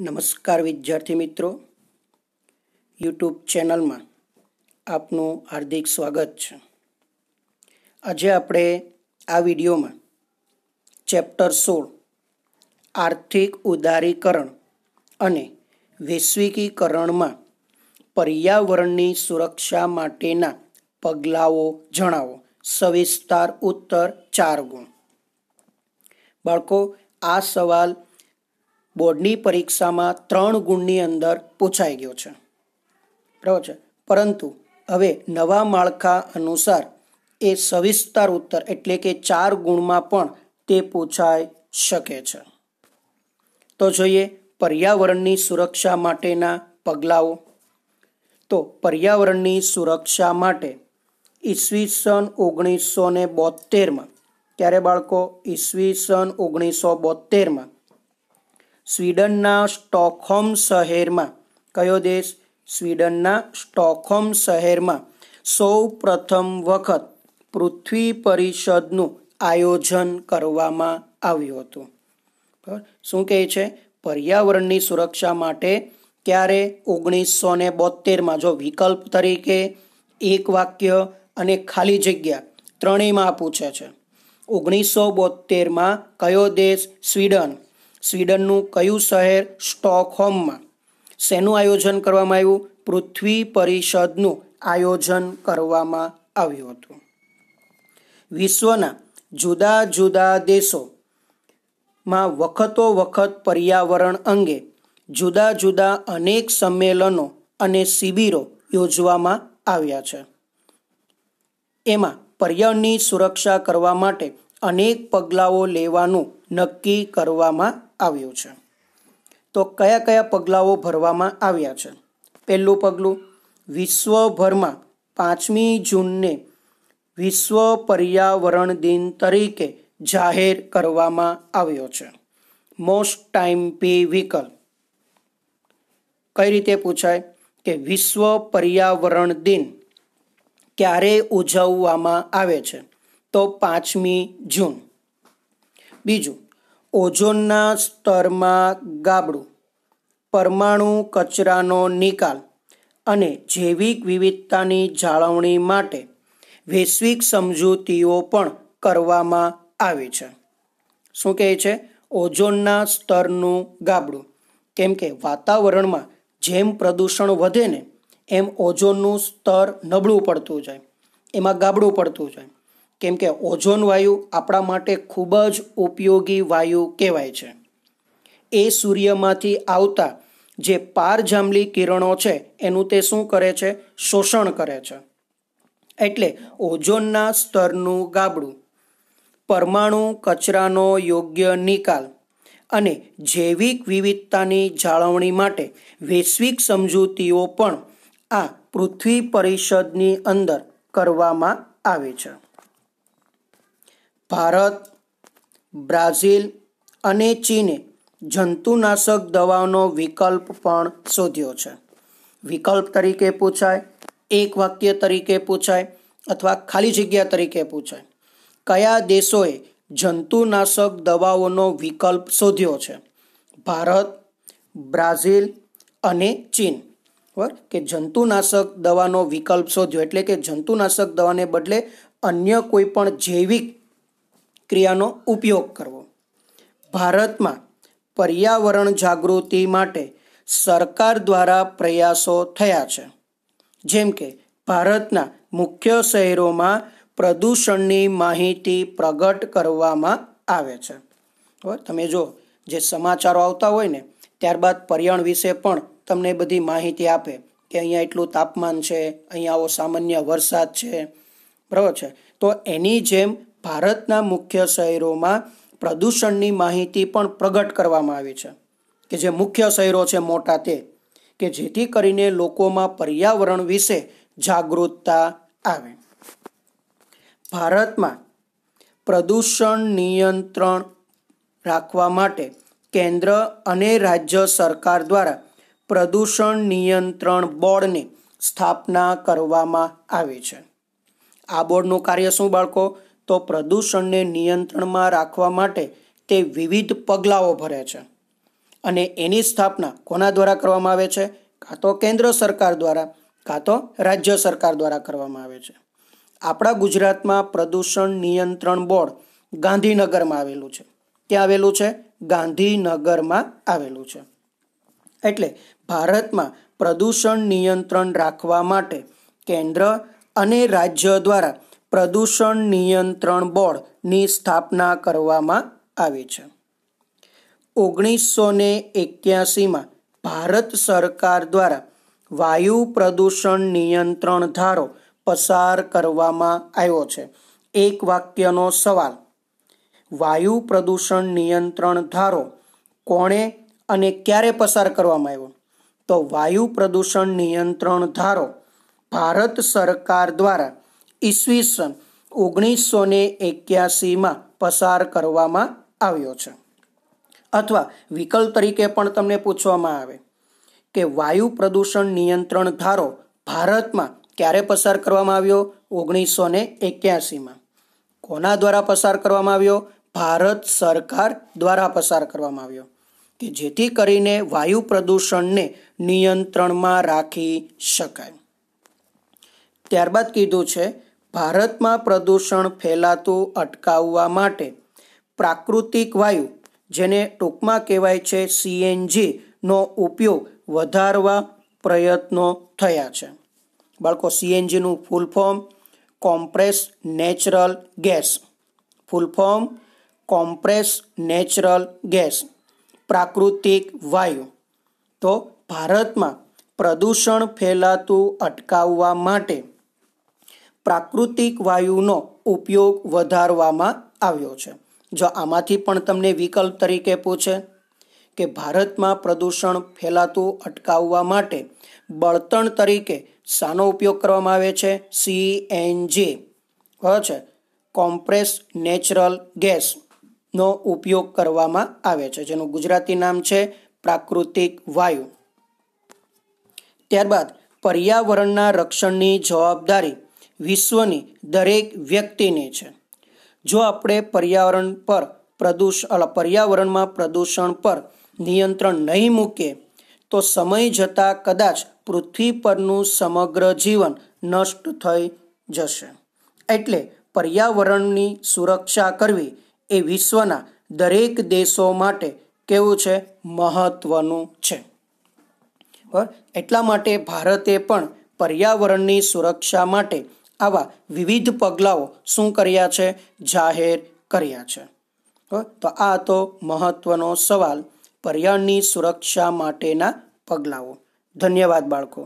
નમસ્કાર વિદ્યાર્થી મિત્રો યુટ્યુબ ચેનલમાં આપનું હાર્દિક સ્વાગત છે આજે આપણે આ વિડીયોમાં ચેપ્ટર સોળ આર્થિક ઉદારીકરણ અને વૈશ્વિકીકરણમાં પર્યાવરણની સુરક્ષા માટેના પગલાઓ જણાવો સવિસ્તાર ઉત્તર ચાર ગુણ બાળકો આ સવાલ બોર્ડની પરીક્ષામાં ત્રણ ગુણની અંદર પૂછાઈ ગયો છે બરાબર છે પરંતુ હવે નવા માળખા અનુસાર એ સવિસ્તાર ઉત્તર એટલે કે ચાર ગુણમાં પણ તે પૂછાઈ શકે છે તો જોઈએ પર્યાવરણની સુરક્ષા માટેના પગલાઓ તો પર્યાવરણની સુરક્ષા માટે ઈસવીસન ઓગણીસો ને બોતેરમાં ત્યારે બાળકો ઈસવીસન ઓગણીસો બોતેરમાં સ્વીડનના સ્ટોકહોમ શહેરમાં કયો દેશ સ્વીડનના સ્ટોકહોમ શહેરમાં સૌ પ્રથમ વખત પૃથ્વી પરિષદનું આયોજન કરવામાં આવ્યું હતું શું કહે છે પર્યાવરણની સુરક્ષા માટે ક્યારે ઓગણીસો ને બોતેરમાં જો વિકલ્પ તરીકે એક વાક્ય અને ખાલી જગ્યા ત્રણેયમાં પૂછે છે ઓગણીસો બોતેરમાં કયો દેશ સ્વીડન સ્વીડનનું કયું શહેર સ્ટોકહોમમાં શેનું આયોજન કરવામાં આવ્યું પૃથ્વી પરિષદનું આયોજન કરવામાં આવ્યું હતું વિશ્વના જુદા જુદા દેશોમાં વખતો વખત પર્યાવરણ અંગે જુદા જુદા અનેક સંમેલનો અને શિબિરો યોજવામાં આવ્યા છે એમાં પર્યાવરણની સુરક્ષા કરવા માટે અનેક પગલાઓ લેવાનું નક્કી કરવામાં આવ્યું છે તો કયા કયા પગલાઓ ભરવામાં આવ્યા છે પહેલું પગલું વિશ્વભરમાં પાંચમી જૂનને વિશ્વ પર્યાવરણ દિન તરીકે જાહેર કરવામાં આવ્યો છે મોસ્ટ ટાઈમ પી વ્હીકલ કઈ રીતે પૂછાય કે વિશ્વ પર્યાવરણ દિન ક્યારે ઉજવવામાં આવે છે તો પાંચમી જૂન બીજું ઓઝોનના સ્તરમાં ગાબડું પરમાણુ કચરાનો નિકાલ અને જૈવિક વિવિધતાની જાળવણી માટે વૈશ્વિક સમજૂતીઓ પણ કરવામાં આવી છે શું કહે છે ઓઝોનના સ્તરનું ગાબડું કેમ કે વાતાવરણમાં જેમ પ્રદૂષણ વધે ને એમ ઓઝોનનું સ્તર નબળું પડતું જાય એમાં ગાબડું પડતું જાય કેમ કે ઓઝોન વાયુ આપણા માટે ખૂબ જ ઉપયોગી વાયુ કહેવાય છે એ સૂર્યમાંથી આવતા જે પારજાંબલી કિરણો છે એનું તે શું કરે છે શોષણ કરે છે એટલે ઓઝોનના સ્તરનું ગાબડું પરમાણુ કચરાનો યોગ્ય નિકાલ અને જૈવિક વિવિધતાની જાળવણી માટે વૈશ્વિક સમજૂતીઓ પણ આ પૃથ્વી પરિષદની અંદર કરવામાં આવે છે ભારત બ્રાઝિલ અને ચીને જંતુનાશક દવાનો વિકલ્પ પણ શોધ્યો છે વિકલ્પ તરીકે પૂછાય એક વાક્ય તરીકે પૂછાય અથવા ખાલી જગ્યા તરીકે પૂછાય કયા દેશોએ જંતુનાશક દવાઓનો વિકલ્પ શોધ્યો છે ભારત બ્રાઝિલ અને ચીન બરાબર કે જંતુનાશક દવાનો વિકલ્પ શોધ્યો એટલે કે જંતુનાશક દવાને બદલે અન્ય કોઈ પણ જૈવિક ક્રિયાનો ઉપયોગ કરવો ભારતમાં પર્યાવરણ જાગૃતિ માટે સરકાર દ્વારા પ્રયાસો થયા છે જેમ કે ભારતના મુખ્ય શહેરોમાં પ્રદૂષણની માહિતી પ્રગટ કરવામાં આવે છે તમે જો જે સમાચારો આવતા હોય ને ત્યારબાદ પર્યાવરણ વિશે પણ તમને બધી માહિતી આપે કે અહીંયા એટલું તાપમાન છે અહીંયા આવો સામાન્ય વરસાદ છે બરાબર છે તો એની જેમ ભારતના મુખ્ય શહેરોમાં પ્રદૂષણની માહિતી પણ પ્રગટ કરવામાં આવી છે કે જે મુખ્ય શહેરો છે મોટા તે કે જેથી કરીને લોકોમાં પર્યાવરણ વિશે જાગૃતતા આવે ભારતમાં પ્રદૂષણ નિયંત્રણ રાખવા માટે કેન્દ્ર અને રાજ્ય સરકાર દ્વારા પ્રદૂષણ નિયંત્રણ બોર્ડની સ્થાપના કરવામાં આવી છે આ બોર્ડનું કાર્ય શું બાળકો તો પ્રદૂષણને નિયંત્રણમાં રાખવા માટે તે વિવિધ પગલાઓ ભરે છે અને એની સ્થાપના કોના દ્વારા કરવામાં આવે છે કાં તો કેન્દ્ર સરકાર દ્વારા કાં તો રાજ્ય સરકાર દ્વારા કરવામાં આવે છે આપણા ગુજરાતમાં પ્રદૂષણ નિયંત્રણ બોર્ડ ગાંધીનગરમાં આવેલું છે ક્યાં આવેલું છે ગાંધીનગરમાં આવેલું છે એટલે ભારતમાં પ્રદૂષણ નિયંત્રણ રાખવા માટે કેન્દ્ર અને રાજ્ય દ્વારા પ્રદૂષણ નિયંત્રણ બોર્ડની સ્થાપના કરવામાં આવી છે ઓગણીસો ને એક્યાસીમાં ભારત સરકાર દ્વારા વાયુ પ્રદૂષણ નિયંત્રણ ધારો પસાર કરવામાં આવ્યો છે એક વાક્યનો સવાલ વાયુ પ્રદૂષણ નિયંત્રણ ધારો કોણે અને ક્યારે પસાર કરવામાં આવ્યો તો વાયુ પ્રદૂષણ નિયંત્રણ ધારો ભારત સરકાર દ્વારા ઈસવીસન ઓગણીસો ને એક્યાસીમાં પસાર કરવામાં આવ્યો છે અથવા વિકલ્પ તરીકે પણ તમને પૂછવામાં આવે કે વાયુ પ્રદૂષણ નિયંત્રણ ધારો ભારતમાં ક્યારે પસાર કરવામાં આવ્યો ઓગણીસો ને એક્યાસીમાં કોના દ્વારા પસાર કરવામાં આવ્યો ભારત સરકાર દ્વારા પસાર કરવામાં આવ્યો કે જેથી કરીને વાયુ પ્રદૂષણને નિયંત્રણમાં રાખી શકાય ત્યારબાદ કીધું છે ભારતમાં પ્રદૂષણ ફેલાતું અટકાવવા માટે પ્રાકૃતિક વાયુ જેને ટૂંકમાં કહેવાય છે સીએનજીનો ઉપયોગ વધારવા પ્રયત્નો થયા છે બાળકો સીએનજીનું full form compress natural gas full form compress natural gas પ્રાકૃતિક વાયુ તો ભારતમાં પ્રદૂષણ ફેલાતું અટકાવવા માટે પ્રાકૃતિક વાયુનો ઉપયોગ વધારવામાં આવ્યો છે જો આમાંથી પણ તમને વિકલ્પ તરીકે પૂછે કે ભારતમાં પ્રદૂષણ ફેલાતું અટકાવવા માટે બળતણ તરીકે શાનો ઉપયોગ કરવામાં આવે છે સી એન કયો છે કોમ્પ્રેસ નેચરલ ગેસનો ઉપયોગ કરવામાં આવે છે જેનું ગુજરાતી નામ છે પ્રાકૃતિક વાયુ ત્યારબાદ પર્યાવરણના રક્ષણની જવાબદારી વિશ્વની દરેક વ્યક્તિની છે જો આપણે પર્યાવરણ પર પ્રદૂષણ પર્યાવરણમાં પ્રદૂષણ પર નિયંત્રણ નહીં મૂકીએ તો સમય જતાં કદાચ પૃથ્વી પરનું સમગ્ર જીવન નષ્ટ થઈ જશે એટલે પર્યાવરણની સુરક્ષા કરવી એ વિશ્વના દરેક દેશો માટે કેવું છે મહત્વનું છે એટલા માટે ભારતે પણ પર્યાવરણની સુરક્ષા માટે આવા વિવિધ પગલાઓ શું કર્યા છે જાહેર કર્યા છે તો આ તો મહત્વનો સવાલ પર્યાવરણની સુરક્ષા માટેના પગલાઓ ધન્યવાદ બાળકો